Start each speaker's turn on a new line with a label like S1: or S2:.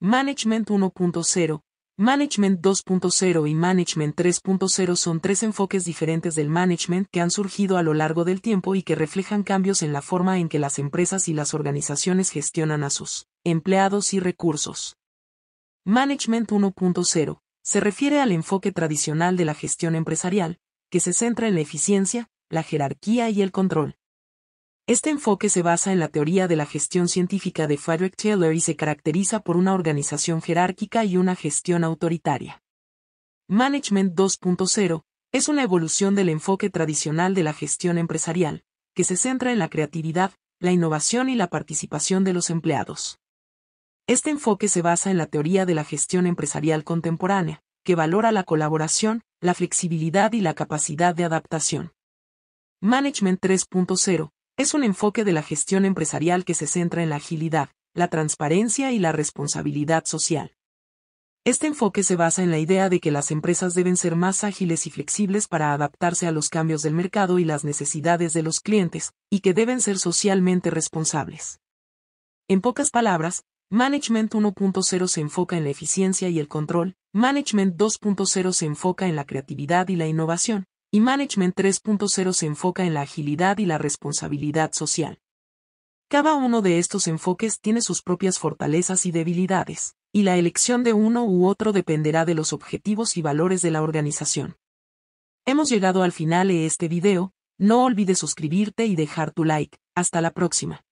S1: Management 1.0, Management 2.0 y Management 3.0 son tres enfoques diferentes del management que han surgido a lo largo del tiempo y que reflejan cambios en la forma en que las empresas y las organizaciones gestionan a sus empleados y recursos. Management 1.0 se refiere al enfoque tradicional de la gestión empresarial, que se centra en la eficiencia, la jerarquía y el control. Este enfoque se basa en la teoría de la gestión científica de Frederick Taylor y se caracteriza por una organización jerárquica y una gestión autoritaria. Management 2.0 es una evolución del enfoque tradicional de la gestión empresarial, que se centra en la creatividad, la innovación y la participación de los empleados. Este enfoque se basa en la teoría de la gestión empresarial contemporánea, que valora la colaboración, la flexibilidad y la capacidad de adaptación. Management 3.0 es un enfoque de la gestión empresarial que se centra en la agilidad, la transparencia y la responsabilidad social. Este enfoque se basa en la idea de que las empresas deben ser más ágiles y flexibles para adaptarse a los cambios del mercado y las necesidades de los clientes, y que deben ser socialmente responsables. En pocas palabras, Management 1.0 se enfoca en la eficiencia y el control, Management 2.0 se enfoca en la creatividad y la innovación, y Management 3.0 se enfoca en la agilidad y la responsabilidad social. Cada uno de estos enfoques tiene sus propias fortalezas y debilidades, y la elección de uno u otro dependerá de los objetivos y valores de la organización. Hemos llegado al final de este video, no olvides suscribirte y dejar tu like, hasta la próxima.